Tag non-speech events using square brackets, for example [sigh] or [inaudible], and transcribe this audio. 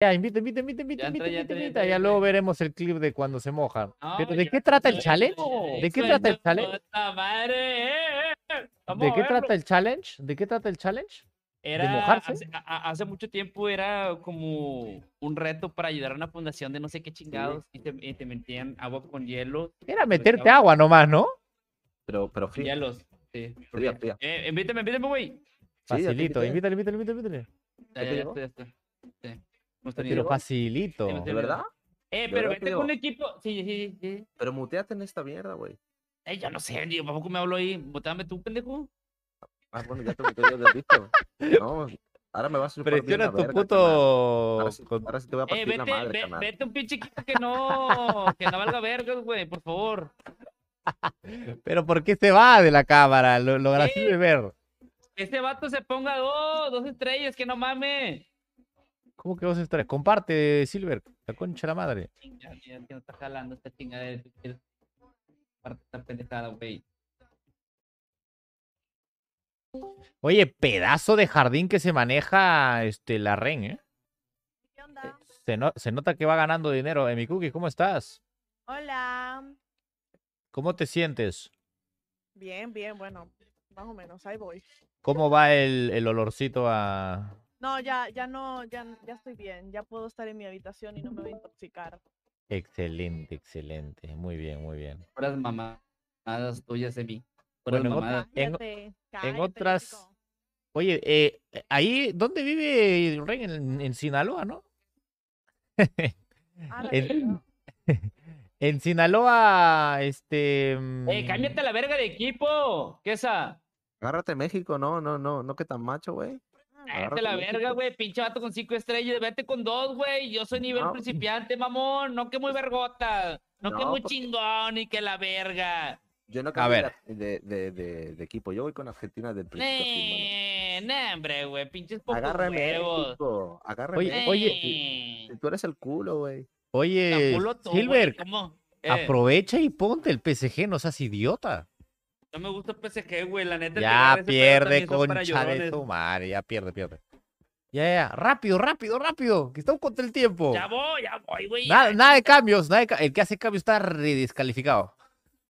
Ya, invita, invita, invita, invita, invita, Ya, luego veremos el clip de cuando se moja. ¿Pero de qué trata el challenge? ¿De qué trata el challenge? Eh, eh, ¿De qué trata el challenge? ¿De qué trata el challenge? Era, mojarse? Hace, mucho tiempo era como un reto para ayudar a una fundación de no sé qué chingados y, te, metían agua con hielo. Era meterte agua nomás, ¿no? Pero, pero frío. Hielos, sí. Eh, invítame, invítame, güey. Facilito, invítale, invítale, invítale, ya, ya pero facilito. ¿De verdad? Eh, pero vete con un equipo. Sí, sí, sí. Pero muteate en esta mierda, güey. Eh, yo no sé, yo tampoco me hablo ahí. Muteame tú, pendejo. Ah, bueno, ya te voy yo del [laughs] No, ahora me vas a subir. Presiona tu puto. Ahora sí, te voy a eh, partir vete, la madre, Vete un pinche equipo que no, que no valga vergas, güey, por favor. [laughs] Pero ¿por qué se va de la cámara? Lo, lo eh, gracioso de ver. Que este vato se ponga dos, oh, dos estrellas, que no mames. ¿Cómo que vas a estar? Comparte, Silver, la concha la madre. Oye, pedazo de jardín que se maneja este, la REN, ¿eh? eh se, nota que va ganando dinero. Emi Cookie, ¿cómo estás? Hola. ¿Cómo te sientes? Bien, bien, bueno, más o menos, ahí voy. ¿Cómo va el olorcito a, no, ya, ya no, ya, ya estoy bien, ya puedo estar en mi habitación y no me voy a intoxicar. Excelente, excelente, muy bien, muy bien. Puras mamadas tuyas de mí. bueno, mamadas. En, en otras... Oye, eh, eh, ahí, ¿dónde vive Rey? En, Sinaloa, ¿no? [laughs] [laughs] en, Sinaloa, este. ¡Eh, cámbiate mm la verga de equipo! ¿Qué esa? Agárrate México, no, no, no, no, que tan macho, güey. Vete la verga, güey. Pinche vato con cinco estrellas. Vete con dos, güey. Yo soy nivel principiante, mamón. No que muy vergota. No, que muy pues chingón y que la verga. Yo no cambio de, de, de, de, equipo. Yo voy con Argentina del principio. Eh, hombre, güey. Pinches pocos Agárrame, Agárrame. Oye, oye tú eres el culo, güey. Oye, Silver, cómo eh. aprovecha y ponte el PSG. No seas idiota. No me gusta PSG, güey. La neta. Ya pierde, concha de tu madre. Ya pierde, pierde. Ya, ya, rápido, rápido, rápido, que estamos contra el tiempo. Ya voy, ya voy, güey. Nada, de cambios, nada el que hace cambios está redescalificado.